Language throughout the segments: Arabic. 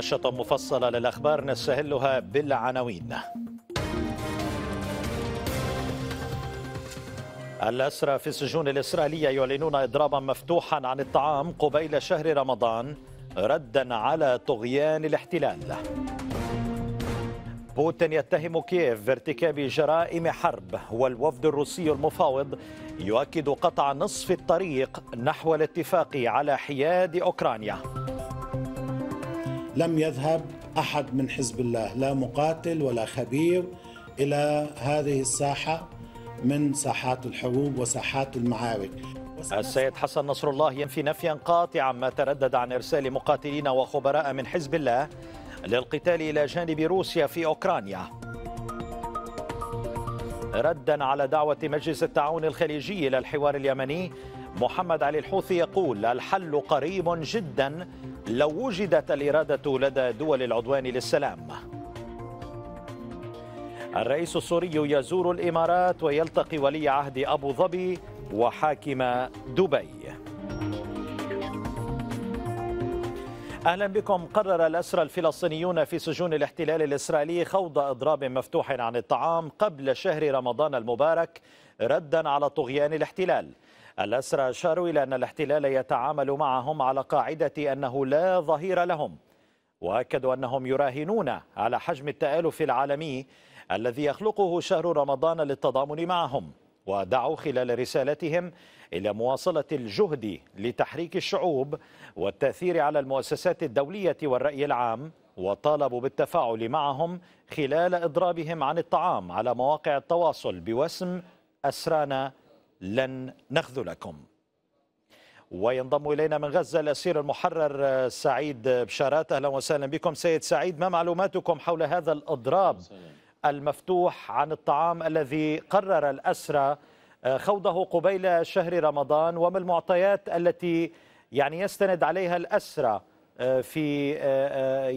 نشرة مفصلة للأخبار نستهلها بالعناوين الأسرى في السجون الإسرائيلية يعلنون إضرابا مفتوحا عن الطعام قبيل شهر رمضان ردا على طغيان الاحتلال بوتين يتهم كييف بارتكاب جرائم حرب والوفد الروسي المفاوض يؤكد قطع نصف الطريق نحو الاتفاق على حياد أوكرانيا لم يذهب احد من حزب الله لا مقاتل ولا خبير الى هذه الساحه من ساحات الحروب وساحات المعارك السيد حسن نصر الله ينفي نفيا قاطعا ما تردد عن ارسال مقاتلين وخبراء من حزب الله للقتال الى جانب روسيا في اوكرانيا ردا على دعوه مجلس التعاون الخليجي الى الحوار اليمني محمد علي الحوثي يقول الحل قريب جدا لو وجدت الإرادة لدى دول العدوان للسلام الرئيس السوري يزور الإمارات ويلتقي ولي عهد أبو ظبي وحاكم دبي أهلا بكم قرر الأسرى الفلسطينيون في سجون الاحتلال الإسرائيلي خوض إضراب مفتوح عن الطعام قبل شهر رمضان المبارك ردا على طغيان الاحتلال الأسرى أشاروا إلى أن الاحتلال يتعامل معهم على قاعدة أنه لا ظهير لهم وأكدوا أنهم يراهنون على حجم التآلف العالمي الذي يخلقه شهر رمضان للتضامن معهم ودعوا خلال رسالتهم إلى مواصلة الجهد لتحريك الشعوب والتأثير على المؤسسات الدولية والرأي العام وطالبوا بالتفاعل معهم خلال إضرابهم عن الطعام على مواقع التواصل بوسم أسرانا لن نخذلكم وينضم إلينا من غزة الأسير المحرر آه، سعيد بشارات أهلا وسهلا بكم سيد سعيد ما معلوماتكم حول هذا الإضراب المفتوح عن الطعام الذي قرر الأسرى آه، خوضه قبيل شهر رمضان وما المعطيات التي يعني يستند عليها الأسرى آه، في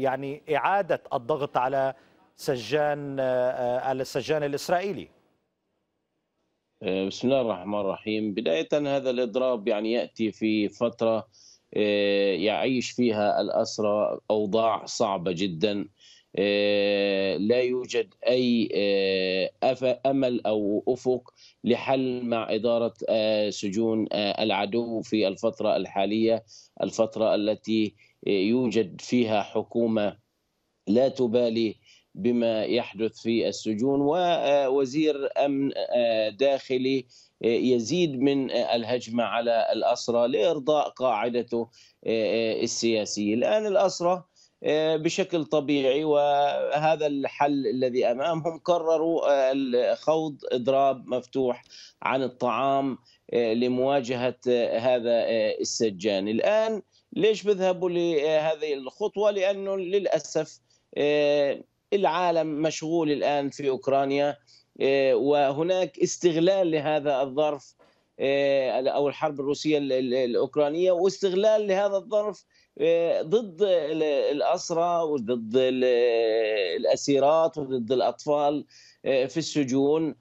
يعني إعادة الضغط على سجان على السجان الإسرائيلي آه، بسم الله الرحمن الرحيم بداية هذا الإضراب يعني يأتي في فترة آه، يعيش فيها الأسرى أوضاع صعبة جدا آه، لا يوجد أي أمل أو أفق لحل مع إدارة سجون العدو في الفترة الحالية الفترة التي يوجد فيها حكومة لا تبالي بما يحدث في السجون ووزير امن آه، داخلي آه، يزيد من آه، الهجمه على الاسرى لارضاء قاعدته السياسيه، الان الاسرى بشكل طبيعي وهذا الحل الذي امامهم قرروا خوض اضراب مفتوح عن الطعام لمواجهه هذا السجان، الان ليش بذهبوا لهذه الخطوه؟ لانه للاسف العالم مشغول الآن في أوكرانيا آه، وهناك استغلال لهذا الظرف آه، أو الحرب الروسية الأوكرانية واستغلال لهذا الظرف آه، ضد الأسرى وضد الأسيرات وضد الأطفال في السجون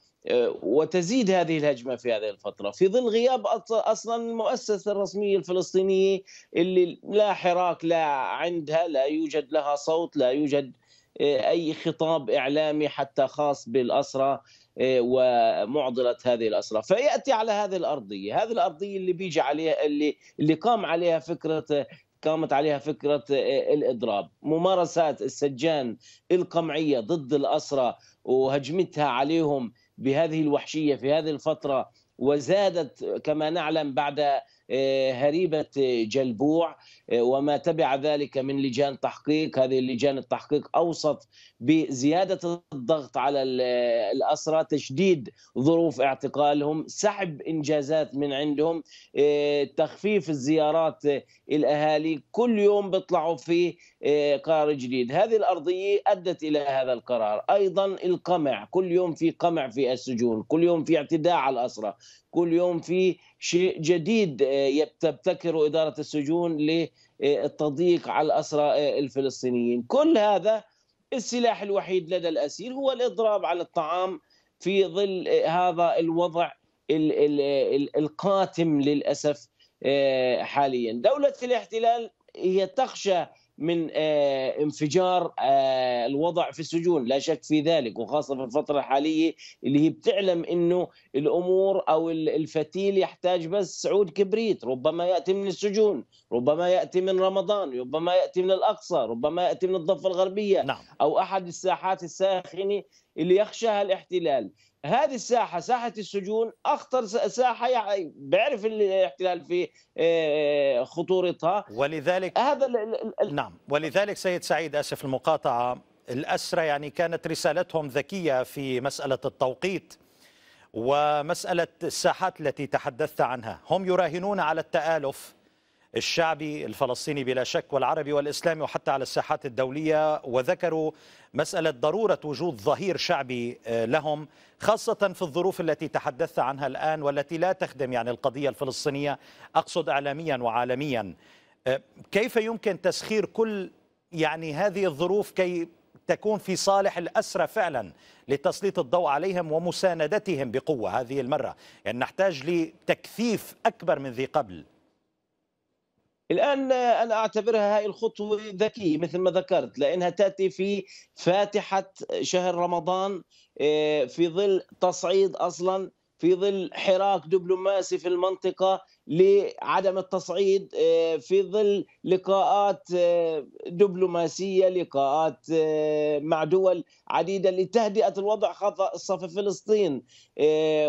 وتزيد هذه الهجمة في هذه الفترة في ظل غياب أصلا المؤسسة الرسمية الفلسطينية اللي لا حراك لا عندها لا يوجد لها صوت لا يوجد اي خطاب اعلامي حتى خاص بالاسرى آه، ومعضله هذه الاسرى فياتي على هذه الارضيه هذه الارضيه اللي بيجي عليها اللي اللي قام عليها فكره قامت عليها فكرة آه، الإضراب ممارسات السجان القمعية ضد الأسرة وهجمتها عليهم بهذه الوحشية في هذه الفترة وزادت كما نعلم بعد آه، هريبه آه، جلبوع آه، وما تبع ذلك من لجان تحقيق هذه اللجان التحقيق اوصت بزياده الضغط على الاسرى تشديد ظروف اعتقالهم سحب انجازات من عندهم تخفيف الزيارات الاهالي كل يوم بيطلعوا في قرار جديد هذه الارضيه ادت الى هذا القرار ايضا القمع كل يوم في قمع في السجون كل يوم في اعتداء على الاسرى كل يوم في شيء جديد آه، تبتكره إدارة السجون للتضييق آه، على الأسرى آه، الفلسطينيين كل هذا السلاح الوحيد لدى الأسير هو الإضراب على الطعام في ظل هذا الوضع القاتم للأسف حاليا دولة الاحتلال هي تخشى من آه، انفجار آه، الوضع في السجون لا شك في ذلك وخاصة في الفترة الحالية اللي هي بتعلم أنه الأمور أو الفتيل يحتاج بس سعود كبريت ربما يأتي من السجون ربما يأتي من رمضان ربما يأتي من الأقصى ربما يأتي من الضفة الغربية نعم. أو أحد الساحات الساخنة اللي يخشاها الاحتلال هذه الساحه ساحه السجون اخطر ساحه يعني بيعرف الاحتلال في آه، آه، خطورتها ولذلك هذا الـ الـ نعم ولذلك سيد سعيد اسف المقاطعه الاسرى يعني كانت رسالتهم ذكيه في مساله التوقيت ومساله الساحات التي تحدثت عنها هم يراهنون على التالف الشعبي الفلسطيني بلا شك والعربي والإسلامي وحتى على الساحات الدولية وذكروا مسألة ضرورة وجود ظهير شعبي آه، لهم خاصة في الظروف التي تحدثت عنها الآن والتي لا تخدم يعني القضية الفلسطينية أقصد إعلاميا وعالميا آه، كيف يمكن تسخير كل يعني هذه الظروف كي تكون في صالح الأسرى فعلا لتسليط الضوء عليهم ومساندتهم بقوة هذه المرة يعني نحتاج لتكثيف أكبر من ذي قبل الآن آه، أنا أعتبرها هاي الخطوة ذكية مثل ما ذكرت لأنها تأتي في فاتحة شهر رمضان آه، في ظل تصعيد أصلا في ظل حراك دبلوماسي في المنطقة لعدم التصعيد آه، في ظل لقاءات آه، دبلوماسية لقاءات آه، مع دول عديدة لتهدئة الوضع خاصة فلسطين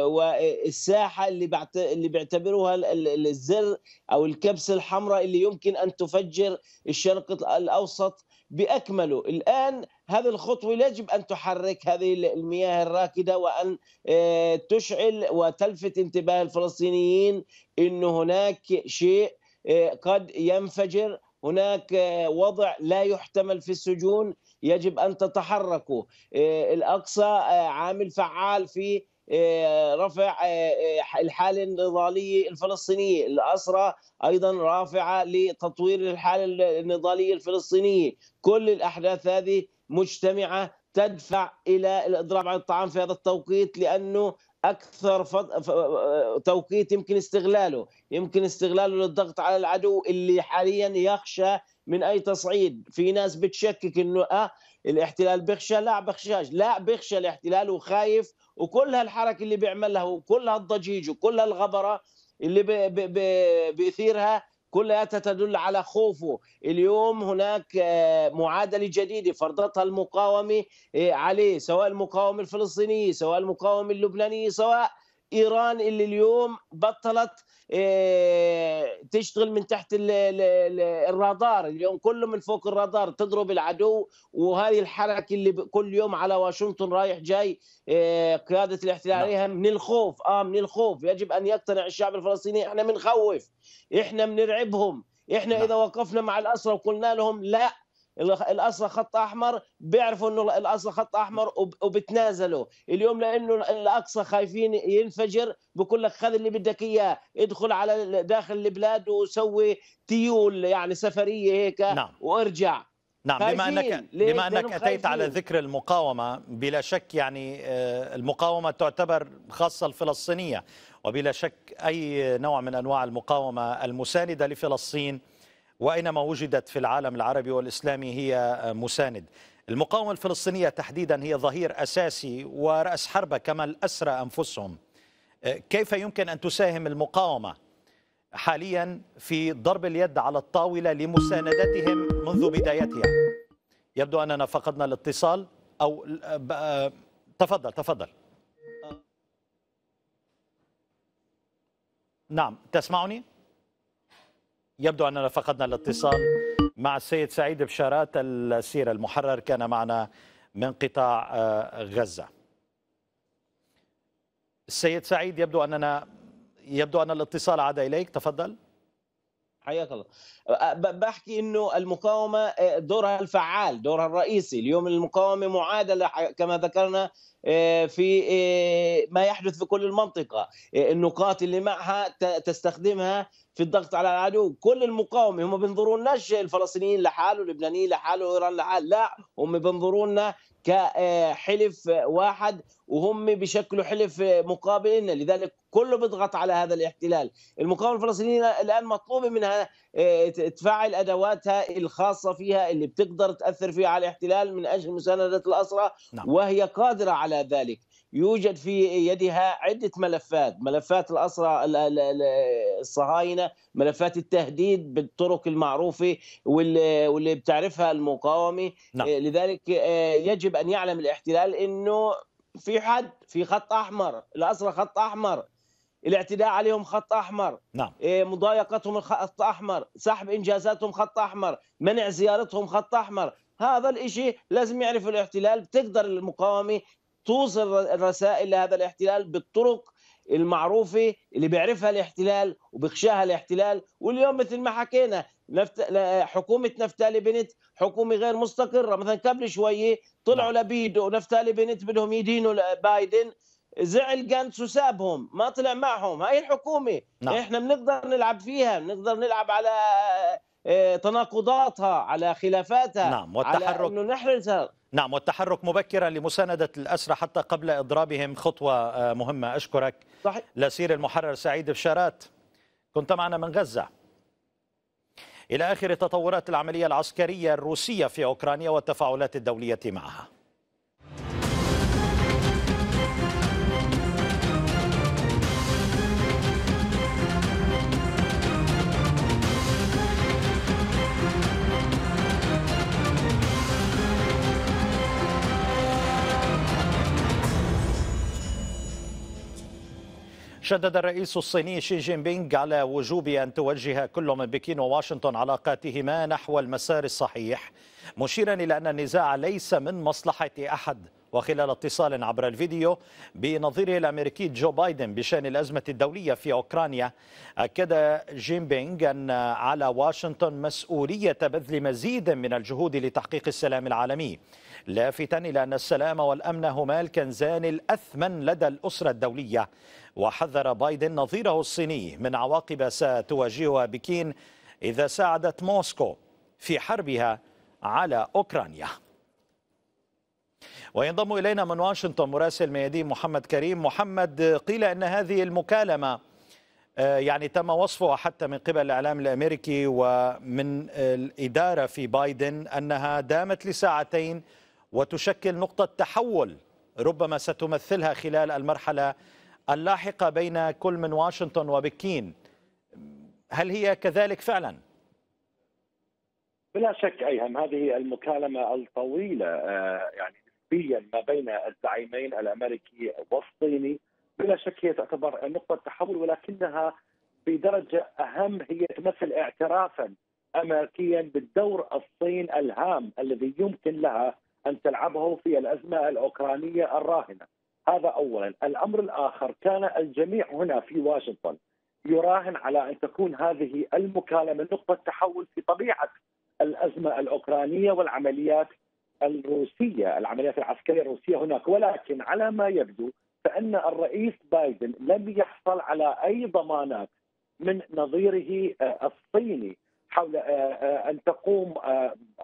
والساحة اللي اللي بيعتبروها الزر أو الكبس الحمراء اللي يمكن أن تفجر الشرق الأوسط بأكمله الآن هذه الخطوة يجب أن تحرك هذه المياه الراكدة وأن آه، تشعل وتلفت انتباه الفلسطينيين أن هناك شيء آه، قد ينفجر هناك آه، وضع لا يحتمل في السجون يجب أن تتحركوا الأقصى عامل فعال في رفع الحالة النضالية الفلسطينية الأسرة أيضا رافعة لتطوير الحالة النضالية الفلسطينية كل الأحداث هذه مجتمعه تدفع الى الاضراب عن الطعام في هذا التوقيت لانه اكثر فض... ف... توقيت يمكن استغلاله، يمكن استغلاله للضغط على العدو اللي حاليا يخشى من اي تصعيد، في ناس بتشكك انه اه الاحتلال بيخشى، لا بخشاش، لا بيخشى الاحتلال وخايف وكل هالحركه اللي بيعملها وكل هالضجيج وكل هالغبره اللي ب... ب... ب... بيثيرها كلها تدل على خوفه اليوم هناك آه، معادله جديده فرضتها المقاومه آه، عليه سواء المقاومه الفلسطينيه سواء المقاومه اللبنانيه سواء ايران اللي اليوم بطلت آه، تشتغل من تحت الرادار اليوم كله من فوق الرادار تضرب العدو وهذه الحركه اللي كل يوم على واشنطن رايح جاي آه، قياده الاحتلال نعم. عليها من الخوف اه من الخوف يجب ان يقتنع الشعب الفلسطيني احنا بنخوف احنا بنرعبهم احنا نعم. اذا وقفنا مع الاسرى وقلنا لهم لا الاصل خط احمر بيعرفوا انه الاصل خط احمر وبتنازلوا اليوم لانه الاقصى خايفين ينفجر بقول لك خذ اللي بدك اياه ادخل على داخل البلاد وسوي تيول يعني سفريه هيك نعم. وارجع نعم بما انك بما انك اتيت على ذكر المقاومه بلا شك يعني آه، المقاومه تعتبر خاصه الفلسطينيه وبلا شك اي نوع من انواع المقاومه المسانده لفلسطين وأينما وجدت في العالم العربي والإسلامي هي مساند المقاومة الفلسطينية تحديدا هي ظهير أساسي ورأس حربة كما الأسرى أنفسهم كيف يمكن أن تساهم المقاومة حاليا في ضرب اليد على الطاولة لمساندتهم منذ بدايتها يبدو أننا فقدنا الاتصال أو تفضل تفضل نعم تسمعني؟ يبدو أننا فقدنا الاتصال مع السيد سعيد بشارات السير المحرر كان معنا من قطاع آه، غزة السيد سعيد يبدو أننا يبدو أن الاتصال عاد إليك تفضل حياك الله بحكي انه المقاومه دورها الفعال دورها الرئيسي اليوم المقاومه معادله كما ذكرنا في ما يحدث في كل المنطقه النقاط اللي معها تستخدمها في الضغط على العدو كل المقاومه هم بينظروا لنا الفلسطينيين لحاله اللبنانيين لحاله ايران لحاله لا هم بينظروا لنا كحلف واحد وهم بيشكلوا حلف مقابل لنا لذلك كله بيضغط على هذا الاحتلال المقاومه الفلسطينيه الان مطلوبه منها آه، تفعل ادواتها الخاصه فيها اللي بتقدر تاثر فيها على الاحتلال من اجل مسانده الاسرى نعم. وهي قادره على ذلك يوجد في يدها عدة ملفات ملفات الأسرى الصهاينة ملفات التهديد بالطرق المعروفة واللي بتعرفها المقاومة نعم. آه، لذلك آه، يجب أن يعلم الاحتلال أنه في حد في خط أحمر الأسرى خط أحمر الاعتداء عليهم خط احمر نعم آه، مضايقتهم خط احمر سحب انجازاتهم خط احمر منع زيارتهم خط احمر هذا الإشي لازم يعرف الاحتلال بتقدر المقاومة توصل الرسائل لهذا الاحتلال بالطرق المعروفه اللي بيعرفها الاحتلال وبيخشاها الاحتلال واليوم مثل ما حكينا نفت... حكومه نفتالي بنت حكومه غير مستقره مثلا قبل شويه طلعوا نعم. لبيدو ونفتالي بنت بدهم يدينوا بايدن زعل جانس وسابهم ما طلع معهم هاي الحكومه نعم. احنا بنقدر نلعب فيها بنقدر نلعب على آه، آه، تناقضاتها على خلافاتها نعم والتحرك على انه نحرزها نعم والتحرك مبكرا لمساندة الأسرى حتى قبل إضرابهم خطوة آه، مهمة أشكرك صحيح. لسير المحرر سعيد بشارات كنت معنا من غزة إلى آخر تطورات العملية العسكرية الروسية في أوكرانيا والتفاعلات الدولية معها شدد الرئيس الصيني شي جين بينغ على وجوب أن توجه كل من بكين وواشنطن علاقاتهما نحو المسار الصحيح مشيرا إلى أن النزاع ليس من مصلحة أحد وخلال اتصال عبر الفيديو بنظيره الامريكي جو بايدن بشان الازمه الدوليه في اوكرانيا اكد جين بينغ ان على واشنطن مسؤوليه بذل مزيد من الجهود لتحقيق السلام العالمي لافتا الى ان السلام والامن هما الكنزان الاثمن لدى الاسره الدوليه وحذر بايدن نظيره الصيني من عواقب ستواجهها بكين إذا ساعدت موسكو في حربها على أوكرانيا وينضم إلينا من واشنطن مراسل ميادين محمد كريم محمد قيل أن هذه المكالمة آه، يعني تم وصفها حتى من قبل الإعلام الأمريكي ومن الإدارة في بايدن أنها دامت لساعتين وتشكل نقطة تحول ربما ستمثلها خلال المرحلة اللاحقة بين كل من واشنطن وبكين هل هي كذلك فعلا؟ بلا شك أيهم هذه المكالمة الطويلة آه، يعني نسبيا ما بين الزعيمين الأمريكي والصيني بلا شك هي تعتبر نقطة تحول ولكنها بدرجة أهم هي تمثل اعترافا أمريكيا بالدور الصين الهام الذي يمكن لها أن تلعبه في الأزمة الأوكرانية الراهنة هذا اولا، الامر الاخر كان الجميع هنا في واشنطن يراهن على ان تكون هذه المكالمه نقطه تحول في طبيعه الازمه الاوكرانيه والعمليات الروسيه، العمليات العسكريه الروسيه هناك، ولكن على ما يبدو فان الرئيس بايدن لم يحصل على اي ضمانات من نظيره آه، الصيني حول آه، آه، ان تقوم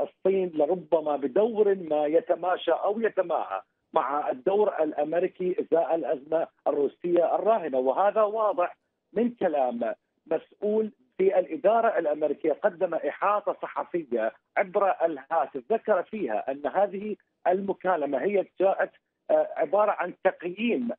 الصين لربما بدور ما يتماشى او يتماهى مع الدور الامريكي ازاء الازمه الروسيه الراهنه وهذا واضح من كلام مسؤول في الاداره الامريكيه قدم احاطه صحفيه عبر الهاتف ذكر فيها ان هذه المكالمه هي جاءت آه، عباره عن تقييم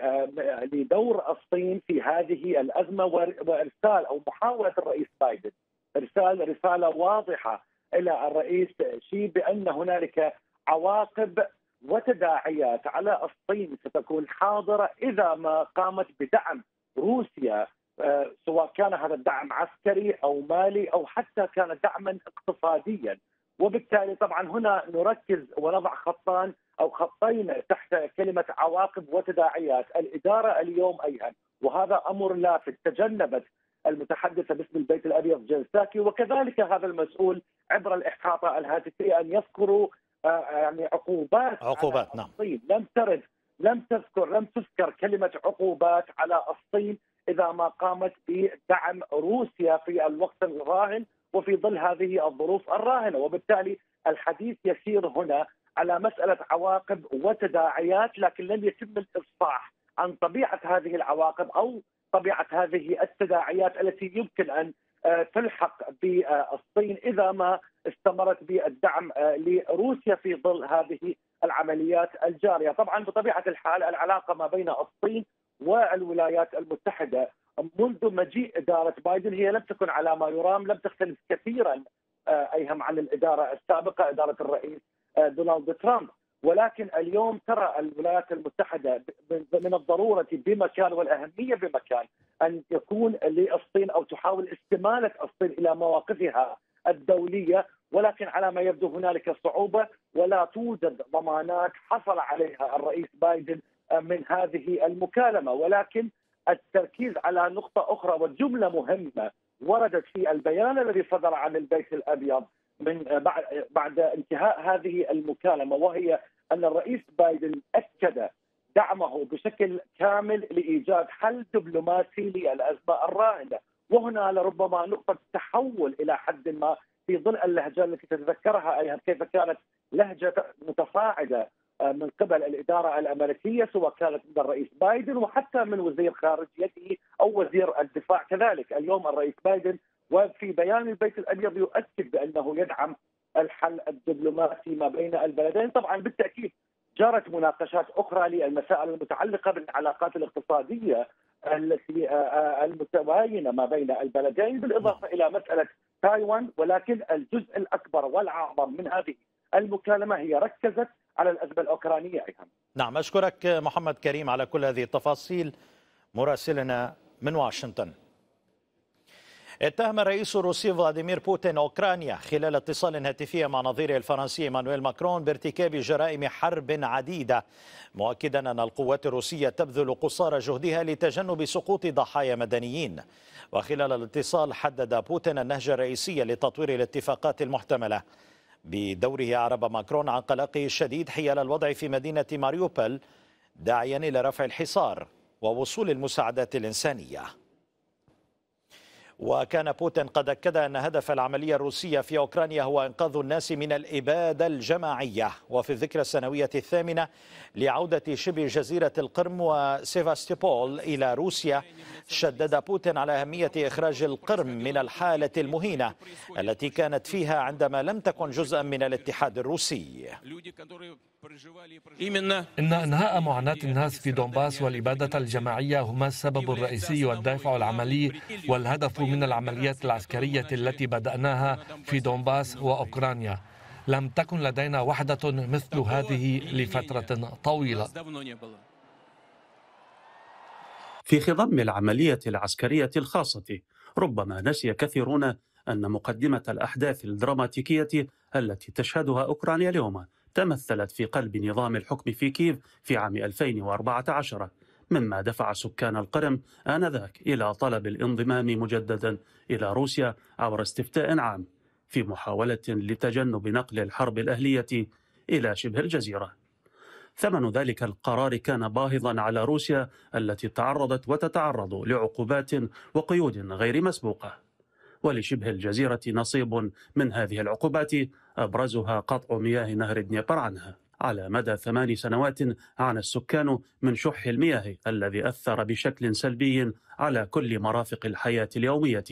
آه، لدور الصين في هذه الازمه وارسال او محاوله الرئيس بايدن ارسال رساله واضحه الى الرئيس شي بان هنالك عواقب وتداعيات على الصين ستكون حاضره اذا ما قامت بدعم روسيا آه، سواء كان هذا الدعم عسكري او مالي او حتى كان دعما اقتصاديا وبالتالي طبعا هنا نركز ونضع خطان او خطين تحت كلمه عواقب وتداعيات، الاداره اليوم ايها وهذا امر لافت تجنبت المتحدثه باسم البيت الابيض جنساكي وكذلك هذا المسؤول عبر الاحاطه الهاتفيه ان يذكروا آه، آه، يعني عقوبات عقوبات نعم الصين لم ترد لم تذكر لم تذكر كلمه عقوبات على الصين اذا ما قامت بدعم روسيا في الوقت الراهن وفي ظل هذه الظروف الراهنه وبالتالي الحديث يسير هنا على مساله عواقب وتداعيات لكن لم يتم الافصاح عن طبيعه هذه العواقب او طبيعه هذه التداعيات التي يمكن ان آه، تلحق بالصين اذا ما استمرت بالدعم آه، لروسيا في ظل هذه العمليات الجاريه، طبعا بطبيعه الحال العلاقه ما بين الصين والولايات المتحده منذ مجيء اداره بايدن هي لم تكن على ما يرام، لم تختلف كثيرا آه، ايهم عن الاداره السابقه اداره الرئيس آه، دونالد ترامب، ولكن اليوم ترى الولايات المتحده من الضروره بمكان والاهميه بمكان ان يكون للصين او تحاول استماله الصين الى مواقفها الدوليه ولكن على ما يبدو هنالك صعوبه ولا توجد ضمانات حصل عليها الرئيس بايدن من هذه المكالمه ولكن التركيز على نقطه اخرى وجمله مهمه وردت في البيان الذي صدر عن البيت الابيض من بعد بعد انتهاء هذه المكالمه وهي ان الرئيس بايدن اكد دعمه بشكل كامل لايجاد حل دبلوماسي للازمه الراهنه وهنا لربما نقطه تحول الى حد ما في ظل اللهجه التي تتذكرها ايها كيف كانت لهجه متصاعده آه، من قبل الاداره الامريكيه سواء كانت من الرئيس بايدن وحتى من وزير خارجيته او وزير الدفاع كذلك، اليوم الرئيس بايدن وفي بيان البيت الابيض يؤكد بانه يدعم الحل الدبلوماسي ما بين البلدين، طبعا بالتاكيد جرت مناقشات اخرى للمسائل المتعلقه بالعلاقات الاقتصاديه التي آه، آه، المتباينه ما بين البلدين بالاضافه الى مساله تايوان ولكن الجزء الاكبر والاعظم من هذه المكالمه هي ركزت على الازمه الاوكرانيه ايضا. نعم اشكرك محمد كريم على كل هذه التفاصيل مراسلنا من واشنطن. اتهم الرئيس الروسي فلاديمير بوتين أوكرانيا خلال اتصال هاتفي مع نظيره الفرنسي مانويل ماكرون بارتكاب جرائم حرب عديدة مؤكدا أن القوات الروسية تبذل قصارى جهدها لتجنب سقوط ضحايا مدنيين وخلال الاتصال حدد بوتين النهج الرئيسي لتطوير الاتفاقات المحتملة بدوره أعرب ماكرون عن قلقه الشديد حيال الوضع في مدينة ماريوبل داعيا إلى رفع الحصار ووصول المساعدات الإنسانية وكان بوتين قد أكد أن هدف العملية الروسية في أوكرانيا هو إنقاذ الناس من الإبادة الجماعية وفي الذكرى السنوية الثامنة لعودة شبه جزيرة القرم وسيفاستيبول إلى روسيا شدد بوتين على أهمية إخراج القرم من الحالة المهينة التي كانت فيها عندما لم تكن جزءا من الاتحاد الروسي إن إنهاء معاناة الناس في دونباس والإبادة الجماعية هما السبب الرئيسي والدافع العملي والهدف من العمليات العسكرية التي بدأناها في دونباس وأوكرانيا لم تكن لدينا وحدة مثل هذه لفترة طويلة في خضم العملية العسكرية الخاصة ربما نسي كثيرون أن مقدمة الأحداث الدراماتيكية التي تشهدها أوكرانيا اليوم تمثلت في قلب نظام الحكم في كييف في عام 2014 مما دفع سكان القرم آنذاك إلى طلب الانضمام مجددا إلى روسيا عبر استفتاء عام في محاولة لتجنب نقل الحرب الأهلية إلى شبه الجزيرة ثمن ذلك القرار كان باهظا على روسيا التي تعرضت وتتعرض لعقوبات وقيود غير مسبوقه ولشبه الجزيرة نصيب من هذه العقوبات أبرزها قطع مياه نهر دنيبر عنها على مدى ثمان سنوات عانى السكان من شح المياه الذي أثر بشكل سلبي على كل مرافق الحياة اليومية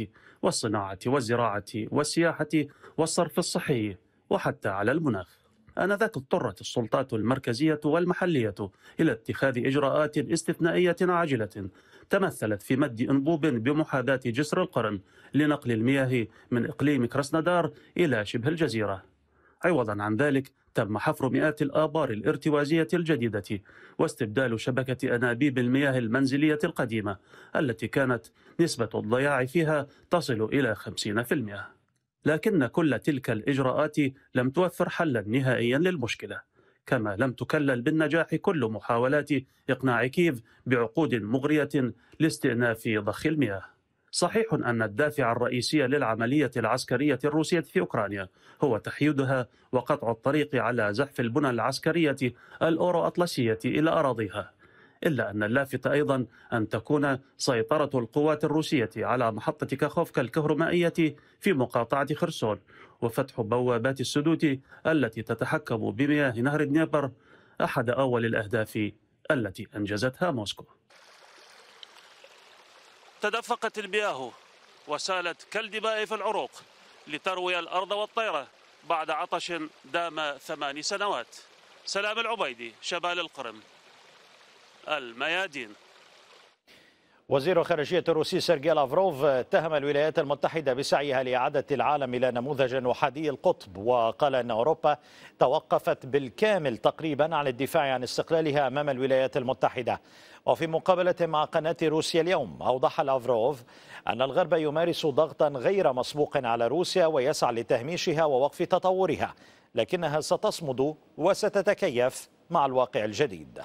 والصناعة والزراعة والسياحة والصرف الصحي وحتى على المناخ آنذاك اضطرت السلطات المركزية والمحلية إلى اتخاذ إجراءات استثنائية عاجلة تمثلت في مد أنبوب بمحاذاة جسر القرن لنقل المياه من إقليم كراسنودار إلى شبه الجزيرة عوضا عن ذلك تم حفر مئات الآبار الارتوازية الجديدة واستبدال شبكة أنابيب المياه المنزلية القديمة التي كانت نسبة الضياع فيها تصل إلى 50% لكن كل تلك الإجراءات لم توفر حلا نهائيا للمشكلة كما لم تكلل بالنجاح كل محاولات إقناع كيف بعقود مغرية لاستئناف ضخ المياه صحيح أن الدافع الرئيسي للعملية العسكرية الروسية في أوكرانيا هو تحييدها وقطع الطريق على زحف البنى العسكرية الأورو أطلسية إلى أراضيها إلا أن اللافت أيضا أن تكون سيطرة القوات الروسية على محطة كاخوفكا الكهرمائية في مقاطعة خرسون وفتح بوابات السدود التي تتحكم بمياه نهر دنيبر أحد أول الأهداف التي أنجزتها موسكو تدفقت المياه وسالت كالدماء في العروق لتروي الأرض والطيرة بعد عطش دام ثمان سنوات سلام العبيدي شمال القرم الميادين وزير خارجية الروسي سيرجي لافروف اتهم الولايات المتحدة بسعيها لإعادة العالم إلى نموذج وحدي القطب وقال أن أوروبا توقفت بالكامل تقريبا عن الدفاع عن استقلالها أمام الولايات المتحدة وفي مقابلة مع قناة روسيا اليوم أوضح لافروف أن الغرب يمارس ضغطا غير مسبوق على روسيا ويسعى لتهميشها ووقف تطورها لكنها ستصمد وستتكيف مع الواقع الجديد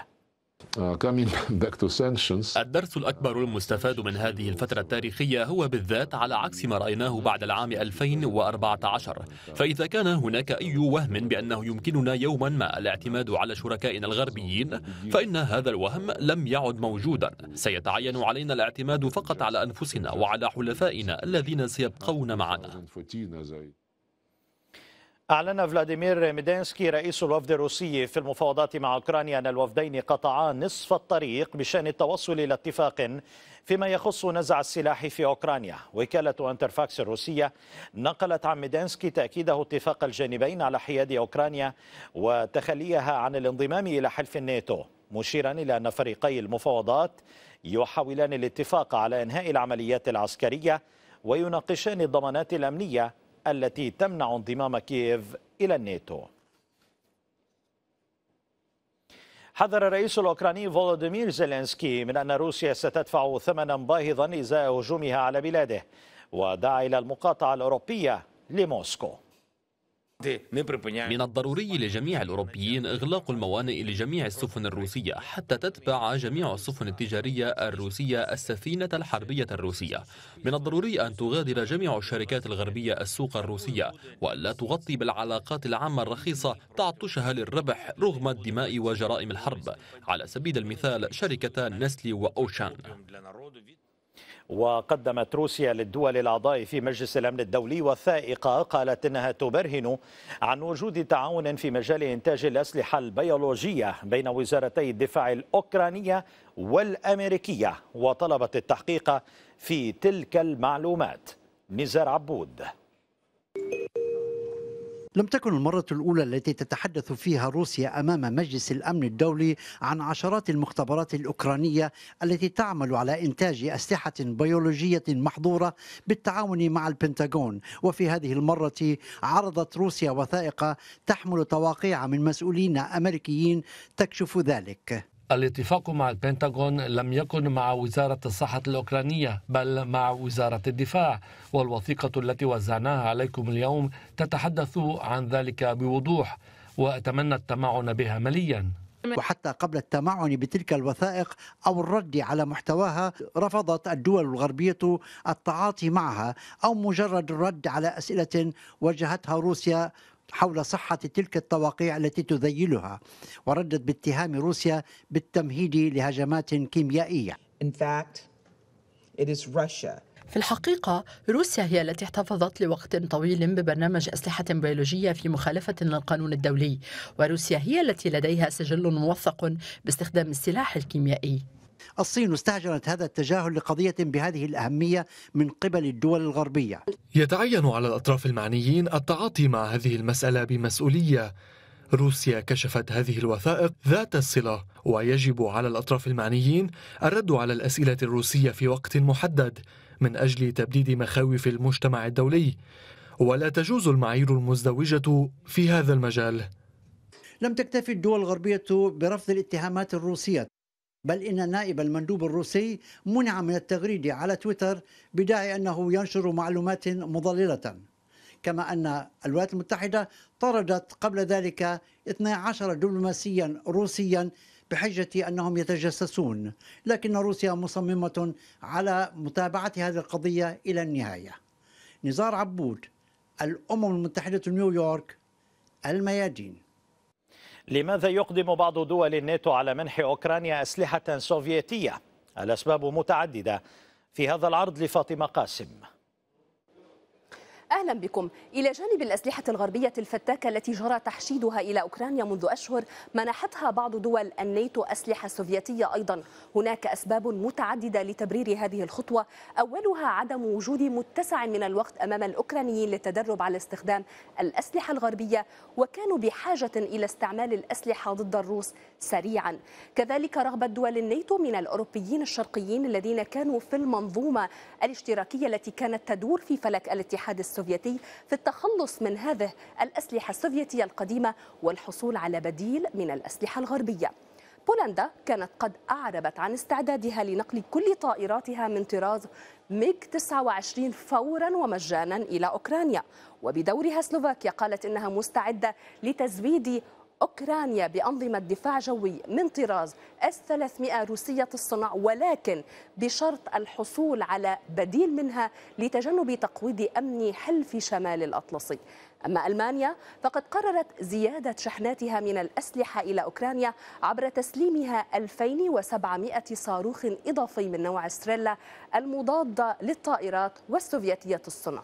آه، الدرس الأكبر المستفاد من هذه الفترة التاريخية هو بالذات على عكس ما رأيناه بعد العام 2014 فإذا كان هناك أي وهم بأنه يمكننا يوما ما الاعتماد على شركائنا الغربيين فإن هذا الوهم لم يعد موجودا سيتعين علينا الاعتماد فقط على أنفسنا وعلى حلفائنا الذين سيبقون معنا أعلن فلاديمير ميدانسكي رئيس الوفد الروسي في المفاوضات مع أوكرانيا أن الوفدين قطعا نصف الطريق بشأن التوصل إلى اتفاق فيما يخص نزع السلاح في أوكرانيا وكالة أنترفاكس الروسية نقلت عن ميدانسكي تأكيده اتفاق الجانبين على حياد أوكرانيا وتخليها عن الانضمام إلى حلف الناتو مشيرا إلى أن فريقي المفاوضات يحاولان الاتفاق على إنهاء العمليات العسكرية ويناقشان الضمانات الأمنية التي تمنع انضمام كييف إلى الناتو حذر الرئيس الأوكراني فولوديمير زيلينسكي من أن روسيا ستدفع ثمنا باهظا إزاء هجومها على بلاده ودعا إلى المقاطعة الأوروبية لموسكو من الضروري لجميع الأوروبيين إغلاق الموانئ لجميع السفن الروسية حتى تتبع جميع السفن التجارية الروسية السفينة الحربية الروسية من الضروري أن تغادر جميع الشركات الغربية السوق الروسية وألا تغطي بالعلاقات العامة الرخيصة تعطشها للربح رغم الدماء وجرائم الحرب على سبيل المثال شركتا نسلي وأوشان وقدمت روسيا للدول الأعضاء في مجلس الأمن الدولي وثائقة قالت إنها تبرهن عن وجود تعاون في مجال إنتاج الأسلحة البيولوجية بين وزارتي الدفاع الأوكرانية والأمريكية وطلبت التحقيق في تلك المعلومات نزار عبود لم تكن المرة الأولى التي تتحدث فيها روسيا أمام مجلس الأمن الدولي عن عشرات المختبرات الأوكرانية التي تعمل على إنتاج أسلحة بيولوجية محظورة بالتعاون مع البنتاغون وفي هذه المرة عرضت روسيا وثائق تحمل تواقيع من مسؤولين أمريكيين تكشف ذلك الاتفاق مع البنتاغون لم يكن مع وزارة الصحة الأوكرانية بل مع وزارة الدفاع والوثيقة التي وزعناها عليكم اليوم تتحدث عن ذلك بوضوح وأتمنى التمعن بها مليا وحتى قبل التمعن بتلك الوثائق او الرد على محتواها رفضت الدول الغربيه التعاطي معها او مجرد الرد على اسئله وجهتها روسيا حول صحة تلك التواقيع التي تذيلها وردت باتهام روسيا بالتمهيد لهجمات كيميائية In fact, it is Russia في الحقيقة روسيا هي التي احتفظت لوقت طويل ببرنامج أسلحة بيولوجية في مخالفة للقانون الدولي وروسيا هي التي لديها سجل موثق باستخدام السلاح الكيميائي الصين استهجنت هذا التجاهل لقضية بهذه الأهمية من قبل الدول الغربية يتعين على الأطراف المعنيين التعاطي مع هذه المسألة بمسؤولية روسيا كشفت هذه الوثائق ذات الصلة ويجب على الأطراف المعنيين الرد على الأسئلة الروسية في وقت محدد من أجل تبديد مخاوف المجتمع الدولي ولا تجوز المعايير المزدوجة في هذا المجال لم تكتفي الدول الغربية برفض الاتهامات الروسية بل إن النائب المندوب الروسي منع من التغريد على تويتر بداعي أنه ينشر معلومات مضللة كما أن الولايات المتحدة طردت قبل ذلك 12 دبلوماسيا روسيا بحجة أنهم يتجسسون لكن روسيا مصممة على متابعة هذه القضية إلى النهاية نزار عبود الأمم المتحدة نيويورك الميادين لماذا يقدم بعض دول الناتو على منح أوكرانيا أسلحة سوفيتية؟ الأسباب متعددة في هذا العرض لفاطمة قاسم أهلا بكم إلى جانب الأسلحة الغربية الفتاكة التي جرى تحشيدها إلى أوكرانيا منذ أشهر منحتها بعض دول الناتو أسلحة سوفيتية أيضا هناك أسباب متعددة لتبرير هذه الخطوة أولها عدم وجود متسع من الوقت أمام الأوكرانيين للتدرب على استخدام الأسلحة الغربية وكانوا بحاجة إلى استعمال الأسلحة ضد الروس سريعا كذلك رغبة دول الناتو من الأوروبيين الشرقيين الذين كانوا في المنظومة الاشتراكية التي كانت تدور في فلك الاتحاد السوفيتي السوفيتي في التخلص من هذه الأسلحة السوفيتية القديمة والحصول على بديل من الأسلحة الغربية بولندا كانت قد أعربت عن استعدادها لنقل كل طائراتها من طراز ميغ 29 فورا ومجانا إلى أوكرانيا وبدورها سلوفاكيا قالت إنها مستعدة لتزويد أوكرانيا بأنظمة دفاع جوي من طراز اس 300 روسية الصنع ولكن بشرط الحصول على بديل منها لتجنب تقويض أمن حلف شمال الأطلسي أما ألمانيا فقد قررت زيادة شحناتها من الأسلحة إلى أوكرانيا عبر تسليمها 2700 صاروخ إضافي من نوع ستريلا المضادة للطائرات والسوفيتية الصنع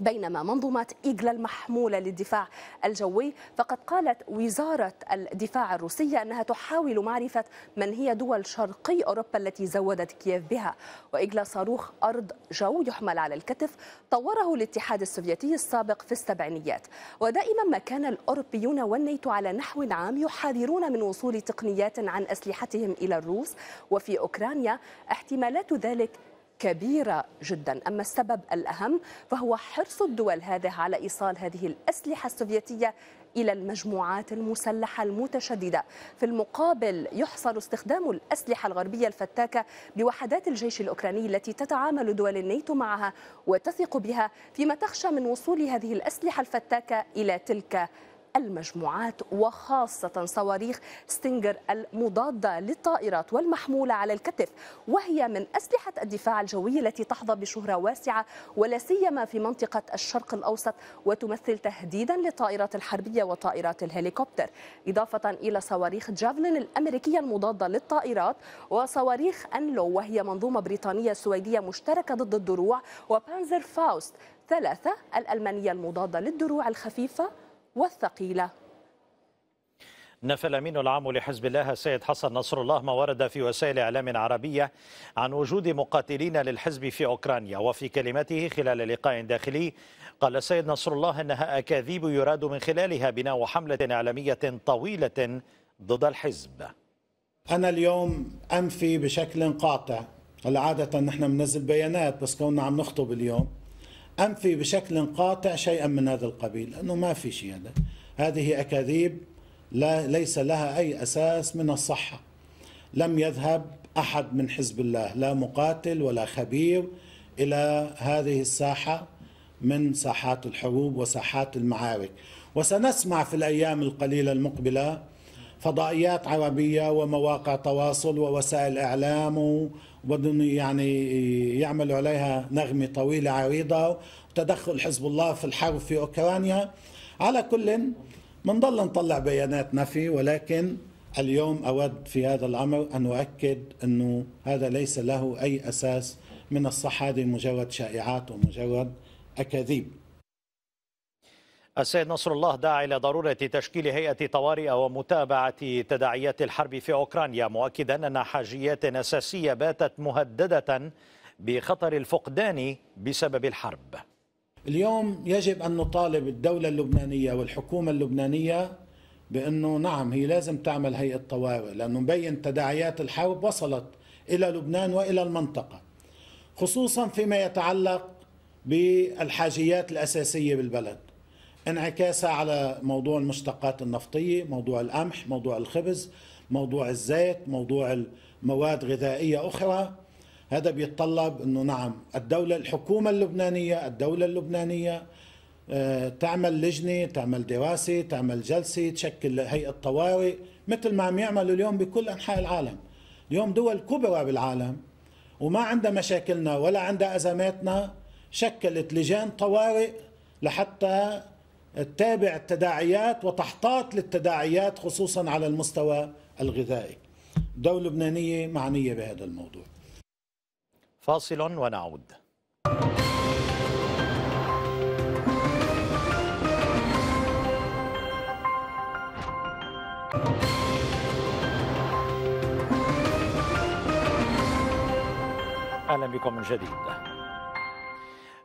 بينما منظومة إيغلا المحمولة للدفاع الجوي فقد قالت وزارة الدفاع الروسية أنها تحاول معرفة من هي دول شرقي أوروبا التي زودت كييف بها وإيغلا صاروخ أرض جو يحمل على الكتف طوره الاتحاد السوفيتي السابق في السبعينيات ودائما ما كان الأوروبيون والنيتو على نحو عام يحذرون من وصول تقنيات عن أسلحتهم إلى الروس وفي أوكرانيا احتمالات ذلك كبيرة جدا أما السبب الأهم فهو حرص الدول هذه على إيصال هذه الأسلحة السوفيتية الى المجموعات المسلحه المتشدده في المقابل يحصر استخدام الاسلحه الغربيه الفتاكه بوحدات الجيش الاوكراني التي تتعامل دول الناتو معها وتثق بها فيما تخشى من وصول هذه الاسلحه الفتاكه الى تلك المجموعات وخاصة صواريخ ستينجر المضادة للطائرات والمحمولة على الكتف وهي من أسلحة الدفاع الجوي التي تحظى بشهرة واسعة ولا سيما في منطقة الشرق الأوسط وتمثل تهديدا للطائرات الحربية وطائرات الهليكوبتر إضافة إلى صواريخ جافلين الأمريكية المضادة للطائرات وصواريخ أنلو وهي منظومة بريطانية سويدية مشتركة ضد الدروع وبانزر فاوست ثلاثة الألمانية المضادة للدروع الخفيفة والثقيلة نفى الامين العام لحزب الله السيد حسن نصر الله ما ورد في وسائل اعلام عربيه عن وجود مقاتلين للحزب في اوكرانيا وفي كلمته خلال لقاء داخلي قال السيد نصر الله انها اكاذيب يراد من خلالها بناء حمله اعلاميه طويله ضد الحزب. انا اليوم انفي بشكل قاطع، عاده نحن بننزل بيانات بس كوننا عم نخطب اليوم أنفي بشكل قاطع شيئا من هذا القبيل أنه ما في شيء هذا هذه أكاذيب لا ليس لها أي أساس من الصحة لم يذهب أحد من حزب الله لا مقاتل ولا خبير إلى هذه الساحة من ساحات الحروب وساحات المعارك وسنسمع في الأيام القليلة المقبلة فضائيات عربية ومواقع تواصل ووسائل إعلام وبدهم يعني يعملوا عليها نغمة طويلة عريضة وتدخل حزب الله في الحرب في أوكرانيا على كل منضل نطلع بيانات نفي ولكن اليوم أود في هذا الأمر أن أؤكد أنه هذا ليس له أي أساس من الصحة هذه مجرد شائعات ومجرد أكاذيب السيد نصر الله دعا إلى ضرورة تشكيل هيئة طوارئ ومتابعة تداعيات الحرب في أوكرانيا مؤكدا أن حاجيات أساسية باتت مهددة بخطر الفقدان بسبب الحرب اليوم يجب أن نطالب الدولة اللبنانية والحكومة اللبنانية بأنه نعم هي لازم تعمل هيئة طوارئ لأنه مبين تداعيات الحرب وصلت إلى لبنان وإلى المنطقة خصوصا فيما يتعلق بالحاجيات الأساسية بالبلد انعكاسها على موضوع المشتقات النفطية موضوع القمح موضوع الخبز موضوع الزيت موضوع المواد غذائية أخرى هذا بيتطلب أنه نعم الدولة الحكومة اللبنانية الدولة اللبنانية آه، تعمل لجنة تعمل دراسة تعمل جلسة تشكل هيئة طوارئ مثل ما عم يعملوا اليوم بكل أنحاء العالم اليوم دول كبرى بالعالم وما عندها مشاكلنا ولا عندها أزماتنا شكلت لجان طوارئ لحتى تتابع التداعيات وتحتاط للتداعيات خصوصا على المستوى الغذائي الدولة اللبنانية معنية بهذا الموضوع فاصل ونعود اهلا بكم من جديد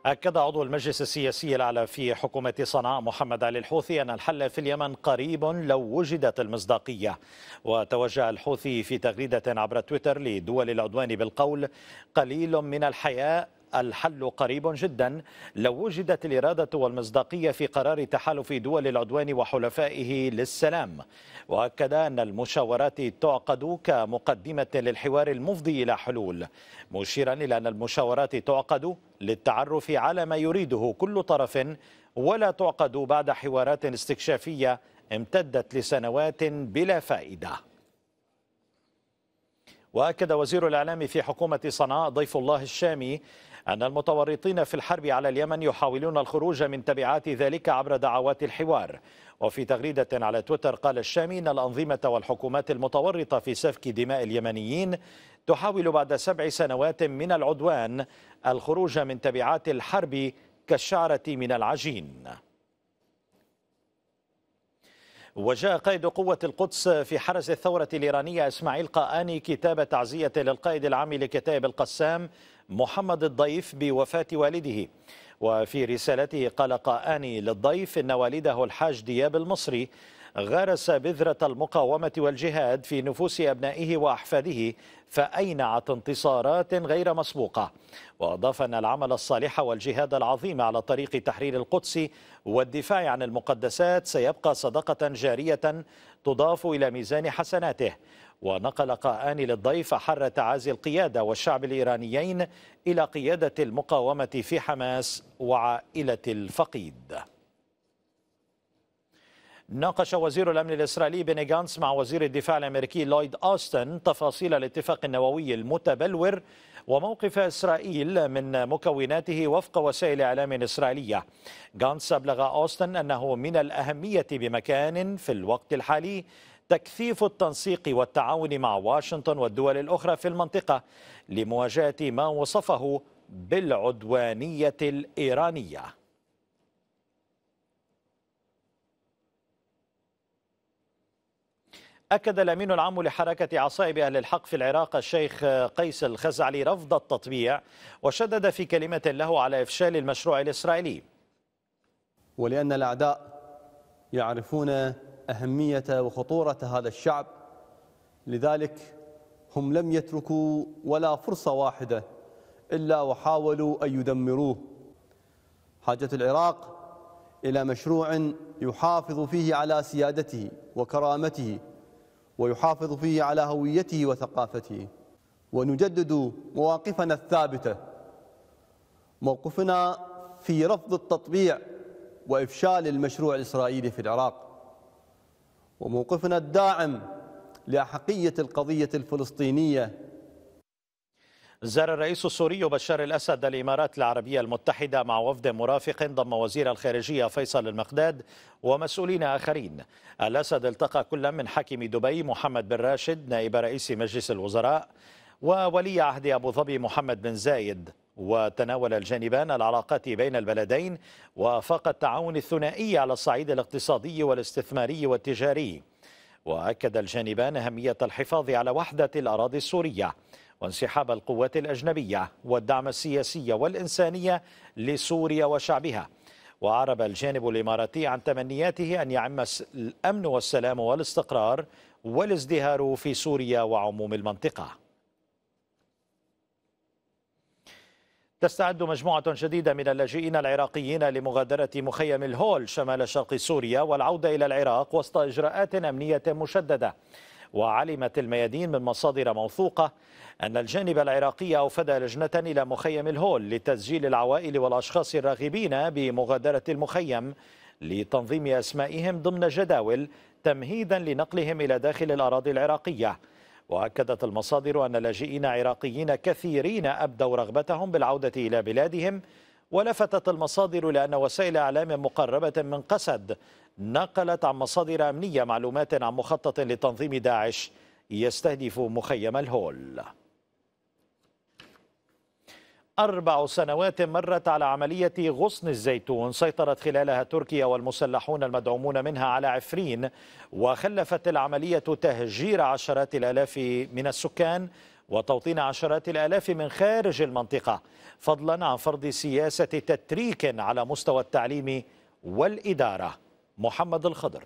أكد عضو المجلس السياسي الأعلى في حكومة صنعاء محمد علي الحوثي أن الحل في اليمن قريب لو وجدت المصداقية وتوجه الحوثي في تغريدة عبر تويتر لدول العدوان بالقول قليل من الحياء الحل قريب جدا لو وجدت الإرادة والمصداقية في قرار تحالف دول العدوان وحلفائه للسلام وأكد أن المشاورات تعقد كمقدمة للحوار المفضي إلى حلول مشيرا إلى أن المشاورات تعقد للتعرف على ما يريده كل طرف ولا تعقد بعد حوارات استكشافية امتدت لسنوات بلا فائدة وأكد وزير الإعلام في حكومة صنعاء ضيف الله الشامي أن المتورطين في الحرب على اليمن يحاولون الخروج من تبعات ذلك عبر دعوات الحوار وفي تغريدة على تويتر قال الشامي أن الأنظمة والحكومات المتورطة في سفك دماء اليمنيين تحاول بعد سبع سنوات من العدوان الخروج من تبعات الحرب كالشعرة من العجين وجاء قائد قوة القدس في حرس الثورة الإيرانية إسماعيل قآني كتاب تعزية للقائد العام لكتائب القسام محمد الضيف بوفاة والده وفي رسالته قال قآني للضيف إن والده الحاج دياب المصري غرس بذرة المقاومة والجهاد في نفوس أبنائه وأحفاده فأينعت انتصارات غير مسبوقة وأضاف أن العمل الصالح والجهاد العظيم على طريق تحرير القدس والدفاع عن المقدسات سيبقى صدقة جارية تضاف إلى ميزان حسناته ونقل قاءان للضيف حر تعازي القيادة والشعب الإيرانيين إلى قيادة المقاومة في حماس وعائلة الفقيد ناقش وزير الأمن الإسرائيلي بيني جانس مع وزير الدفاع الأمريكي لويد أوستن تفاصيل الاتفاق النووي المتبلور وموقف إسرائيل من مكوناته وفق وسائل إعلام إسرائيلية جانس أبلغ أوستن أنه من الأهمية بمكان في الوقت الحالي تكثيف التنسيق والتعاون مع واشنطن والدول الأخرى في المنطقة لمواجهة ما وصفه بالعدوانية الإيرانية أكد الأمين العام لحركة عصائب أهل الحق في العراق الشيخ قيس الخزعلي رفض التطبيع وشدد في كلمة له على إفشال المشروع الإسرائيلي ولأن الأعداء يعرفون أهمية وخطورة هذا الشعب لذلك هم لم يتركوا ولا فرصة واحدة إلا وحاولوا أن يدمروه حاجة العراق إلى مشروع يحافظ فيه على سيادته وكرامته ويحافظ فيه على هويته وثقافته ونجدد مواقفنا الثابتة موقفنا في رفض التطبيع وإفشال المشروع الإسرائيلي في العراق وموقفنا الداعم لأحقية القضية الفلسطينية زار الرئيس السوري بشار الأسد الإمارات العربية المتحدة مع وفد مرافق ضم وزير الخارجية فيصل المقداد ومسؤولين آخرين الأسد التقى كل من حاكم دبي محمد بن راشد نائب رئيس مجلس الوزراء وولي عهد أبو ظبي محمد بن زايد وتناول الجانبان العلاقات بين البلدين وافاق التعاون الثنائي على الصعيد الاقتصادي والاستثماري والتجاري واكد الجانبان اهميه الحفاظ على وحده الاراضي السوريه وانسحاب القوات الأجنبية والدعم السياسي والإنساني لسوريا وشعبها وأعرب الجانب الإماراتي عن تمنياته أن يعم الأمن والسلام والاستقرار والازدهار في سوريا وعموم المنطقة تستعد مجموعة جديدة من اللاجئين العراقيين لمغادرة مخيم الهول شمال شرق سوريا والعودة إلى العراق وسط إجراءات أمنية مشددة وعلمت الميادين من مصادر موثوقة أن الجانب العراقي أوفد لجنة إلى مخيم الهول لتسجيل العوائل والأشخاص الراغبين بمغادرة المخيم لتنظيم أسمائهم ضمن جداول تمهيدا لنقلهم إلى داخل الأراضي العراقية وأكدت المصادر أن لاجئين عراقيين كثيرين أبدوا رغبتهم بالعودة إلى بلادهم ولفتت المصادر لأن وسائل أعلام مقربة من قسد نقلت عن مصادر أمنية معلومات عن مخطط لتنظيم داعش يستهدف مخيم الهول أربع سنوات مرت على عملية غصن الزيتون سيطرت خلالها تركيا والمسلحون المدعومون منها على عفرين وخلفت العملية تهجير عشرات الآلاف من السكان وتوطين عشرات الآلاف من خارج المنطقة فضلا عن فرض سياسة تتريك على مستوى التعليم والإدارة محمد الخضر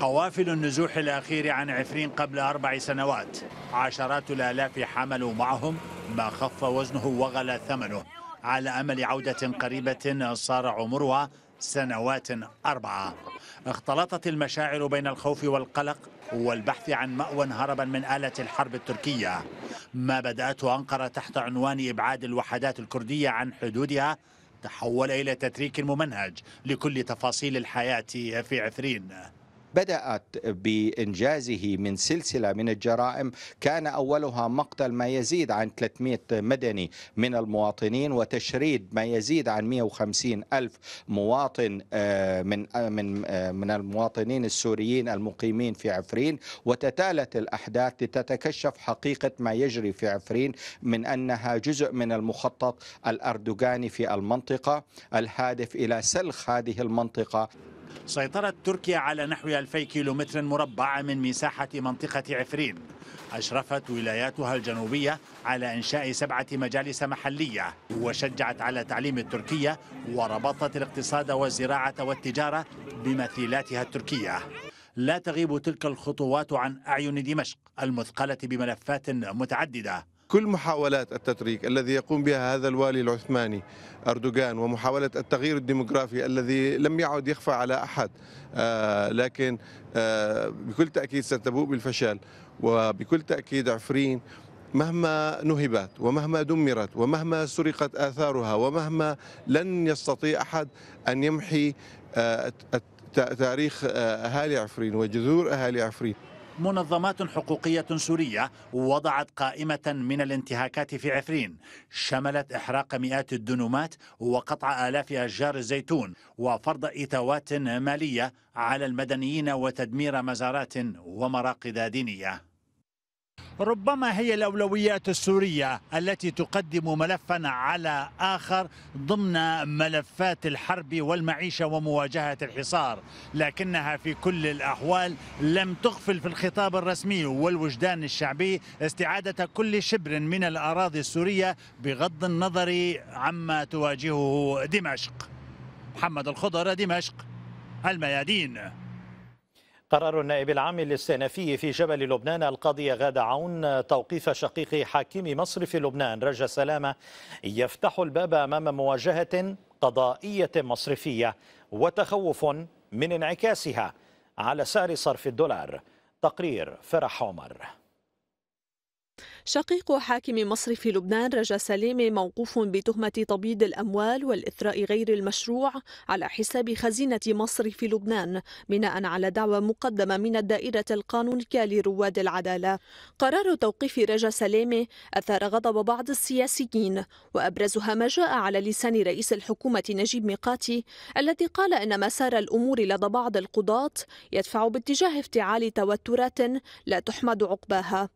قوافل النزوح الأخير عن عفرين قبل أربع سنوات عشرات الآلاف حملوا معهم ما خف وزنه وغلى ثمنه على أمل عودة قريبة صار عمرها سنوات أربعة اختلطت المشاعر بين الخوف والقلق والبحث عن مأوى هربا من آلة الحرب التركية ما بدأته أنقرة تحت عنوان إبعاد الوحدات الكردية عن حدودها تحول إلى تتريك ممنهج لكل تفاصيل الحياة في عفرين بدأت بإنجازه من سلسلة من الجرائم كان أولها مقتل ما يزيد عن 300 مدني من المواطنين وتشريد ما يزيد عن 150 ألف مواطن آه، من آه، من آه، من المواطنين السوريين المقيمين في عفرين وتتالت الأحداث لتتكشف حقيقة ما يجري في عفرين من أنها جزء من المخطط الأردوغاني في المنطقة الهادف إلى سلخ هذه المنطقة سيطرت تركيا على نحو 2000 كيلومتر مربع من مساحة منطقة عفرين أشرفت ولاياتها الجنوبية على إنشاء سبعة مجالس محلية وشجعت على تعليم التركية وربطت الاقتصاد والزراعة والتجارة بمثيلاتها التركية لا تغيب تلك الخطوات عن أعين دمشق المثقلة بملفات متعددة كل محاولات التتريك الذي يقوم بها هذا الوالي العثماني أردوغان ومحاولة التغيير الديموغرافي الذي لم يعد يخفى على أحد آه، لكن آه، بكل تأكيد ستبوء بالفشل وبكل تأكيد عفرين مهما نهبت ومهما دمرت ومهما سرقت آثارها ومهما لن يستطيع أحد أن يمحي آه، تاريخ أهالي عفرين وجذور أهالي عفرين منظمات حقوقية سورية وضعت قائمة من الانتهاكات في عفرين شملت إحراق مئات الدنومات وقطع آلاف أشجار الزيتون وفرض إيتاوات مالية على المدنيين وتدمير مزارات ومراقد دينية ربما هي الأولويات السورية التي تقدم ملفا على آخر ضمن ملفات الحرب والمعيشة ومواجهة الحصار لكنها في كل الأحوال لم تغفل في الخطاب الرسمي والوجدان الشعبي استعادة كل شبر من الأراضي السورية بغض النظر عما تواجهه دمشق محمد الخضر دمشق الميادين قرار النائب العام الاستئنافي في جبل لبنان القاضي غاد عون توقيف شقيق حاكم مصر في لبنان رجا سلامة يفتح الباب أمام مواجهة قضائية مصرفية وتخوف من انعكاسها على سعر صرف الدولار تقرير فرح عمر شقيق حاكم مصر في لبنان رجا سليمي موقوف بتهمة تبييض الأموال والإثراء غير المشروع على حساب خزينة مصر في لبنان بناء على دعوى مقدمة من الدائرة القانونية لرواد العدالة قرار توقيف رجا سليمي أثار غضب بعض السياسيين وأبرزها ما جاء على لسان رئيس الحكومة نجيب ميقاتي الذي قال إن مسار الأمور لدى بعض القضاة يدفع باتجاه افتعال توترات لا تحمد عقباها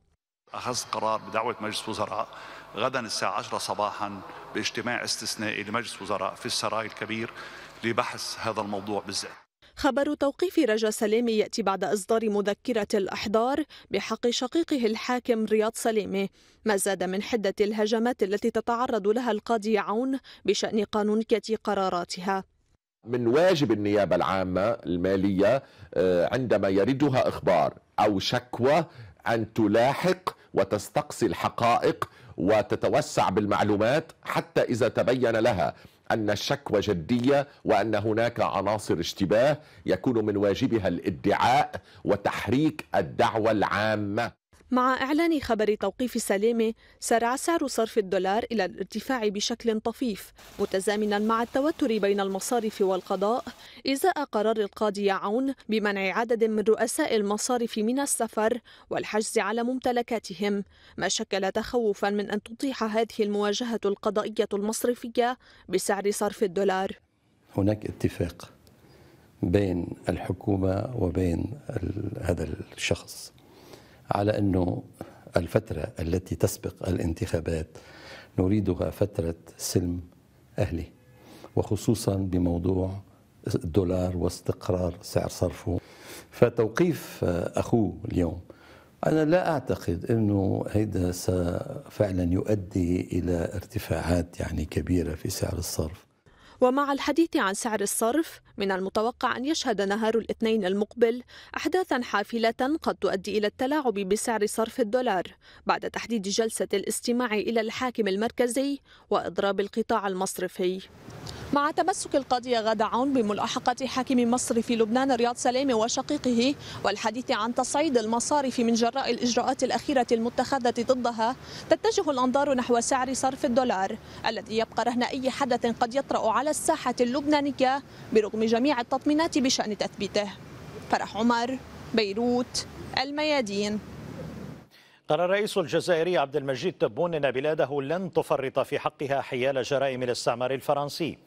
أخذت قرار بدعوة مجلس وزراء غدا الساعة 10 صباحا باجتماع استثنائي لمجلس وزراء في السراي الكبير لبحث هذا الموضوع بالذات خبر توقيف رجا سلامي يأتي بعد إصدار مذكرة الإحضار بحق شقيقه الحاكم رياض سلامي ما زاد من حدة الهجمات التي تتعرض لها القاضي عون بشأن قانونية قراراتها من واجب النيابة العامة المالية آه، عندما يردها إخبار أو شكوى أن تلاحق وتستقصي الحقائق وتتوسع بالمعلومات حتى إذا تبين لها أن الشكوى جدية وأن هناك عناصر اشتباه يكون من واجبها الادعاء وتحريك الدعوة العامة مع إعلان خبر توقيف سلامة سارع سعر صرف الدولار إلى الارتفاع بشكل طفيف متزامنا مع التوتر بين المصارف والقضاء إزاء قرار القاضي عون بمنع عدد من رؤساء المصارف من السفر والحجز على ممتلكاتهم ما شكل تخوفا من أن تطيح هذه المواجهة القضائية المصرفية بسعر صرف الدولار هناك اتفاق بين الحكومة وبين هذا الشخص على أنه الفترة التي تسبق الانتخابات نريدها فترة سلم أهلي وخصوصا بموضوع الدولار واستقرار سعر صرفه فتوقيف أخوه اليوم أنا لا أعتقد أنه هيدا فعلا يؤدي إلى ارتفاعات يعني كبيرة في سعر الصرف ومع الحديث عن سعر الصرف من المتوقع أن يشهد نهار الاثنين المقبل أحداثا حافلة قد تؤدي إلى التلاعب بسعر صرف الدولار بعد تحديد جلسة الاستماع إلى الحاكم المركزي وإضراب القطاع المصرفي مع تمسك القاضي غاد عون بملاحقة حاكم مصر في لبنان رياض سلام وشقيقه والحديث عن تصعيد المصارف من جراء الإجراءات الأخيرة المتخذة ضدها تتجه الأنظار نحو سعر صرف الدولار الذي يبقى رهن أي حدث قد يطرأ على الساحة اللبنانية برغم جميع التطمينات بشأن تثبيته فرح عمر بيروت الميادين قال الرئيس الجزائري عبد المجيد تبون ان بلاده لن تفرط في حقها حيال جرائم الاستعمار الفرنسي.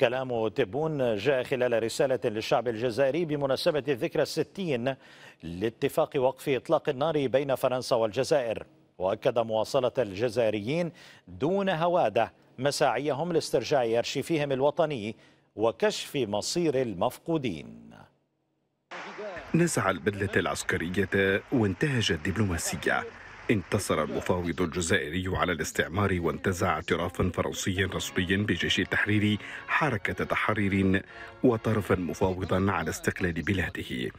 كلام تبون جاء خلال رساله للشعب الجزائري بمناسبه الذكرى الستين لاتفاق وقف اطلاق النار بين فرنسا والجزائر. واكد مواصله الجزائريين دون هواده مساعيهم لاسترجاع ارشيفهم الوطني وكشف مصير المفقودين. نزع البدلة العسكرية وانتهج الدبلوماسية انتصر المفاوض الجزائري على الاستعمار وانتزع اعترافا فرنسيا رسميا بجيش التحرير حركة تحرير وطرفا مفاوضا على استقلال بلاده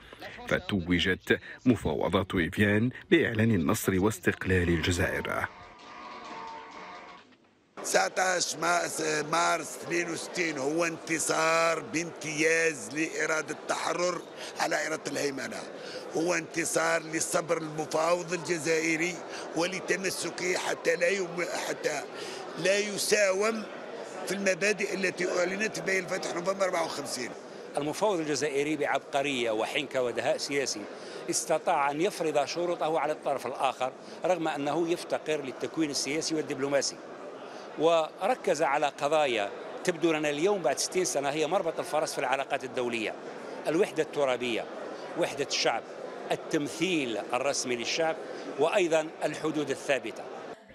فتوجت مفاوضات إيفيان بإعلان النصر واستقلال الجزائر 19 مارس 62 هو انتصار بامتياز لإرادة التحرر على إرادة الهيمنة هو انتصار لصبر المفاوض الجزائري ولتمسكه حتى لا يم... حتى لا يساوم في المبادئ التي أعلنت بين الفتح نوفمبر 54 المفاوض الجزائري بعبقرية وحنكة ودهاء سياسي استطاع أن يفرض شروطه على الطرف الآخر رغم أنه يفتقر للتكوين السياسي والدبلوماسي وركز على قضايا تبدو لنا اليوم بعد 60 سنة هي مربط الفرس في العلاقات الدولية الوحدة الترابية وحدة الشعب التمثيل الرسمي للشعب وأيضا الحدود الثابتة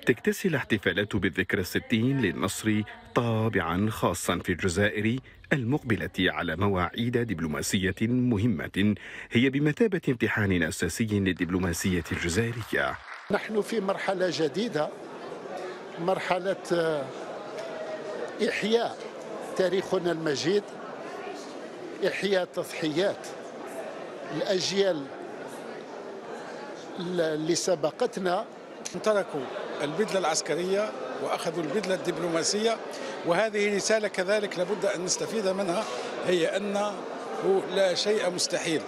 تكتسي الاحتفالات بالذكرى الستين للنصر طابعا خاصا في الجزائر المقبلة على مواعيد دبلوماسية مهمة هي بمثابة امتحان أساسي للدبلوماسية الجزائرية نحن في مرحلة جديدة مرحلة آه، إحياء تاريخنا المجيد إحياء تضحيات الأجيال اللي سبقتنا تركوا البدلة العسكرية وأخذوا البدلة الدبلوماسية وهذه رسالة كذلك لابد أن نستفيد منها هي أن لا شيء مستحيل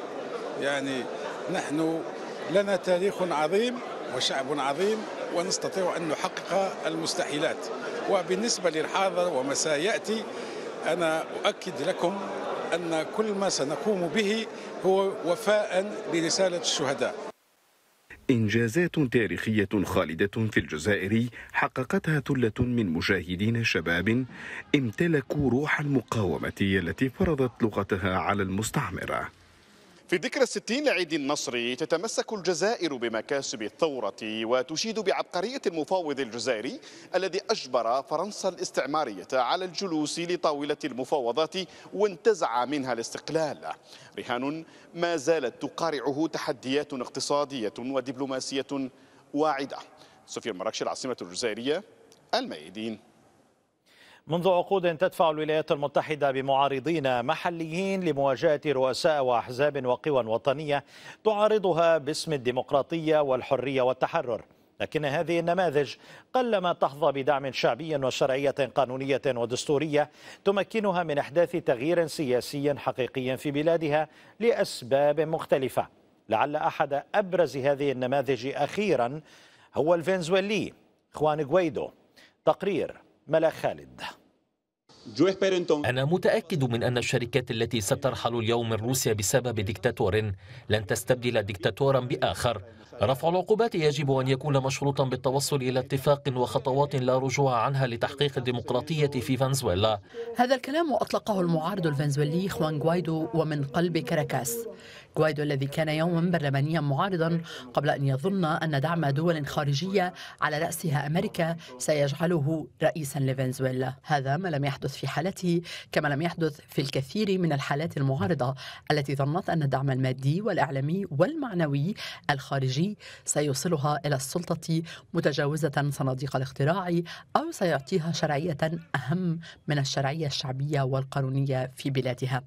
يعني نحن لنا تاريخ عظيم وشعب عظيم ونستطيع أن نحقق المستحيلات وبالنسبة للحاضر وما سيأتي أنا أؤكد لكم أن كل ما سنقوم به هو وفاء لرسالة الشهداء إنجازات تاريخية خالدة في الجزائر حققتها ثلة من مجاهدين شباب امتلكوا روح المقاومة التي فرضت لغتها على المستعمرة في ذكرى الستين لعيد النصر تتمسك الجزائر بمكاسب الثورة وتشيد بعبقرية المفاوض الجزائري الذي أجبر فرنسا الاستعمارية على الجلوس لطاولة المفاوضات وانتزع منها الاستقلال رهان ما زالت تقارعه تحديات اقتصادية ودبلوماسية واعدة سفير مراكش العاصمة الجزائرية الميادين منذ عقود تدفع الولايات المتحدة بمعارضين محليين لمواجهة رؤساء وأحزاب وقوى وطنية تعارضها باسم الديمقراطية والحرية والتحرر لكن هذه النماذج قلما تحظى بدعم شعبي وشرعية قانونية ودستورية تمكنها من إحداث تغيير سياسي حقيقي في بلادها لأسباب مختلفة لعل أحد أبرز هذه النماذج أخيرا هو الفنزويلي خوان غويدو تقرير ملا خالد أنا متأكد من أن الشركات التي سترحل اليوم من روسيا بسبب دكتاتور لن تستبدل دكتاتورا بآخر رفع العقوبات يجب أن يكون مشروطا بالتوصل إلى اتفاق وخطوات لا رجوع عنها لتحقيق الديمقراطية في فنزويلا هذا الكلام أطلقه المعارض الفنزويلي خوان غوايدو ومن قلب كاراكاس غوايدو الذي كان يوما برلمانيا معارضا قبل أن يظن أن دعم دول خارجية على رأسها أمريكا سيجعله رئيسا لفنزويلا هذا ما لم يحدث في حالته كما لم يحدث في الكثير من الحالات المعارضة التي ظنت أن الدعم المادي والإعلامي والمعنوي الخارجي سيوصلها إلى السلطة متجاوزة صناديق الاختراع أو سيعطيها شرعية أهم من الشرعية الشعبية والقانونية في بلادها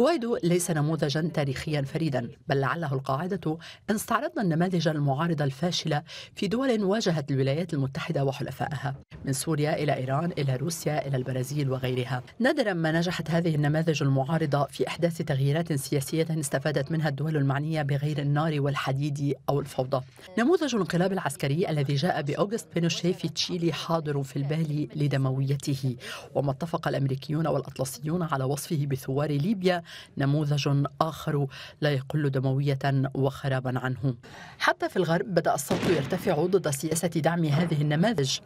غوايدو ليس نموذجا تاريخيا فريدا فريدا بل لعله القاعدة إن استعرضنا النماذج المعارضة الفاشلة في دول واجهت الولايات المتحدة وحلفائها من سوريا إلى إيران إلى روسيا إلى البرازيل وغيرها نادرا ما نجحت هذه النماذج المعارضة في إحداث تغييرات سياسية استفادت منها الدول المعنية بغير النار والحديد أو الفوضى نموذج الانقلاب العسكري الذي جاء بأوغست بينوشي في تشيلي حاضر في البال لدمويته وما اتفق الأمريكيون والأطلسيون على وصفه بثوار ليبيا نموذج آخر لا يقل دموية وخرابا عنه حتى في الغرب بدأ الصوت يرتفع ضد سياسة دعم هذه النماذج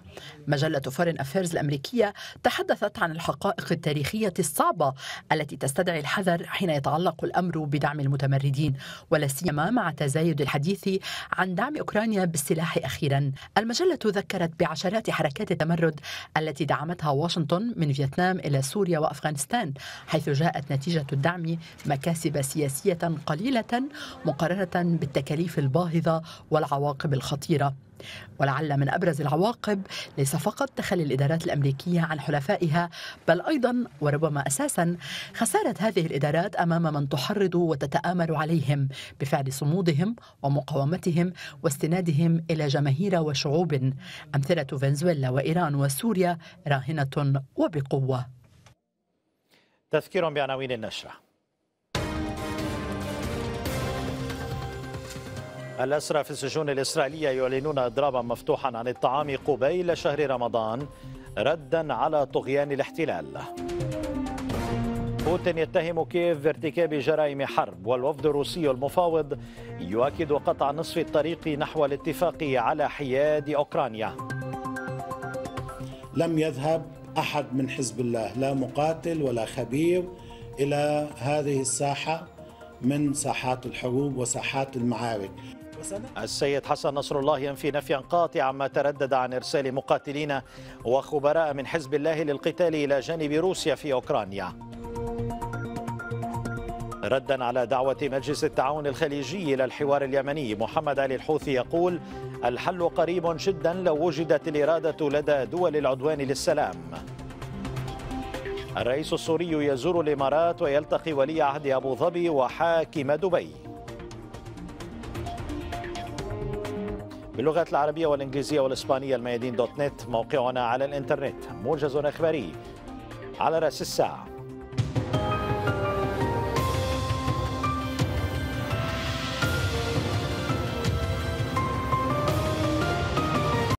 مجلة فورين أفيرز الأمريكية تحدثت عن الحقائق التاريخية الصعبة التي تستدعي الحذر حين يتعلق الأمر بدعم المتمردين ولا سيما مع تزايد الحديث عن دعم أوكرانيا بالسلاح أخيرا المجلة ذكرت بعشرات حركات التمرد التي دعمتها واشنطن من فيتنام إلى سوريا وأفغانستان حيث جاءت نتيجة الدعم مكاسب سياسية قليلة قليلة مقارنة بالتكاليف الباهظة والعواقب الخطيرة ولعل من ابرز العواقب ليس فقط تخلي الادارات الامريكيه عن حلفائها بل ايضا وربما اساسا خساره هذه الادارات امام من تحرض وتتامر عليهم بفعل صمودهم ومقاومتهم واستنادهم الى جماهير وشعوب امثله فنزويلا وايران وسوريا راهنه وبقوه. تذكير بعناوين النشره الأسرى في السجون الإسرائيلية يعلنون إضرابا مفتوحا عن الطعام قبيل شهر رمضان ردا على طغيان الاحتلال بوتين يتهم كييف بارتكاب جرائم حرب والوفد الروسي المفاوض يؤكد قطع نصف الطريق نحو الاتفاق على حياد أوكرانيا لم يذهب أحد من حزب الله لا مقاتل ولا خبير إلى هذه الساحة من ساحات الحروب وساحات المعارك حسنا السيد حسن نصر الله ينفي نفيا قاطعا ما تردد عن إرسال مقاتلين وخبراء من حزب الله للقتال إلى جانب روسيا في أوكرانيا ردا على دعوة مجلس التعاون الخليجي إلى الحوار اليمني محمد علي الحوثي يقول الحل قريب جدا لو وجدت الإرادة لدى دول العدوان للسلام الرئيس السوري يزور الإمارات ويلتقي ولي عهد أبو ظبي وحاكم دبي باللغات العربية والإنجليزية والإسبانية الميادين دوت نت موقعنا على الإنترنت موجز إخباري على رأس الساعة